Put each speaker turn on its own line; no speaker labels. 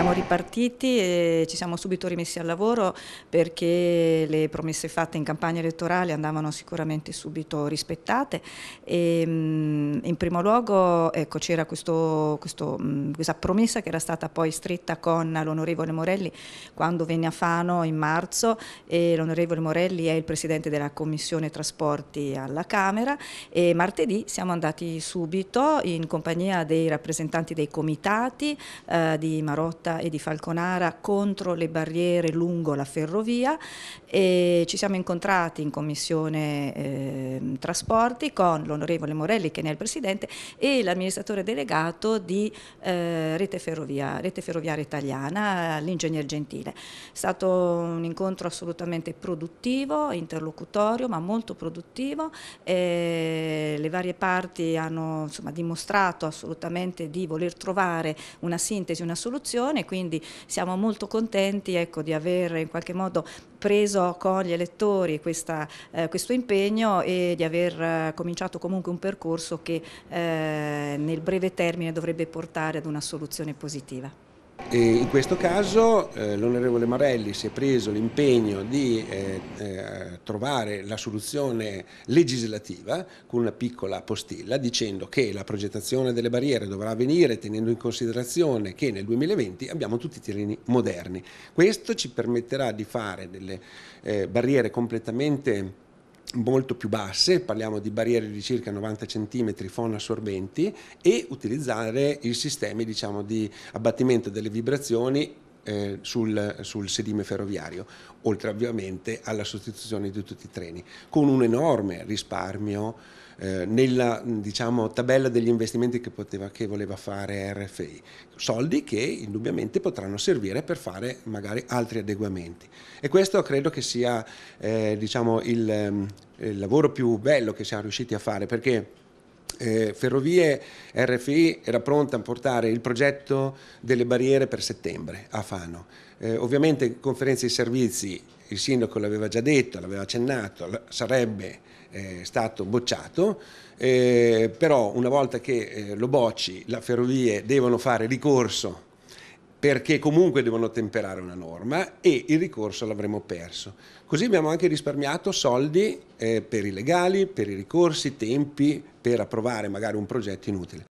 Siamo ripartiti e ci siamo subito rimessi al lavoro perché le promesse fatte in campagna elettorale andavano sicuramente subito rispettate. E, ehm, in primo luogo ecco, c'era questo, questo, questa promessa che era stata poi stretta con l'onorevole Morelli quando venne a Fano in marzo e l'onorevole Morelli è il presidente della commissione trasporti alla Camera e martedì siamo andati subito in compagnia dei rappresentanti dei comitati eh, di Marotta Porta e di Falconara contro le barriere lungo la ferrovia e ci siamo incontrati in commissione eh, trasporti con l'onorevole Morelli che ne è il presidente e l'amministratore delegato di eh, Rete, Ferrovia, Rete Ferroviaria Italiana, l'ingegner Gentile. È stato un incontro assolutamente produttivo, interlocutorio ma molto produttivo, eh, le varie parti hanno insomma, dimostrato assolutamente di voler trovare una sintesi, una soluzione, quindi siamo molto contenti ecco, di aver in qualche modo preso con gli elettori questa, eh, questo impegno e di aver aver eh, cominciato comunque un percorso che eh, nel breve termine dovrebbe portare ad una soluzione positiva.
E in questo caso eh, l'onorevole Marelli si è preso l'impegno di eh, eh trovare la soluzione legislativa con una piccola postilla dicendo che la progettazione delle barriere dovrà avvenire tenendo in considerazione che nel 2020 abbiamo tutti i terreni moderni. Questo ci permetterà di fare delle eh, barriere completamente molto più basse, parliamo di barriere di circa 90 cm fonna assorbenti e utilizzare i sistemi diciamo, di abbattimento delle vibrazioni eh, sul, sul, sedime ferroviario, oltre ovviamente alla sostituzione di tutti i treni, con un enorme risparmio eh, nella diciamo, tabella degli investimenti che, poteva, che voleva fare RFI, soldi che indubbiamente potranno servire per fare magari altri adeguamenti. E questo credo che sia eh, diciamo, il, ehm, il lavoro più bello che siamo riusciti a fare perché eh, Ferrovie RFI era pronta a portare il progetto delle barriere per settembre a Fano. Eh, ovviamente conferenza di servizi, il sindaco l'aveva già detto, l'aveva accennato, sarebbe eh, stato bocciato, eh, però una volta che eh, lo bocci, le ferrovie devono fare ricorso perché comunque devono temperare una norma e il ricorso l'avremo perso. Così abbiamo anche risparmiato soldi eh, per i legali, per i ricorsi, tempi per approvare magari un progetto inutile.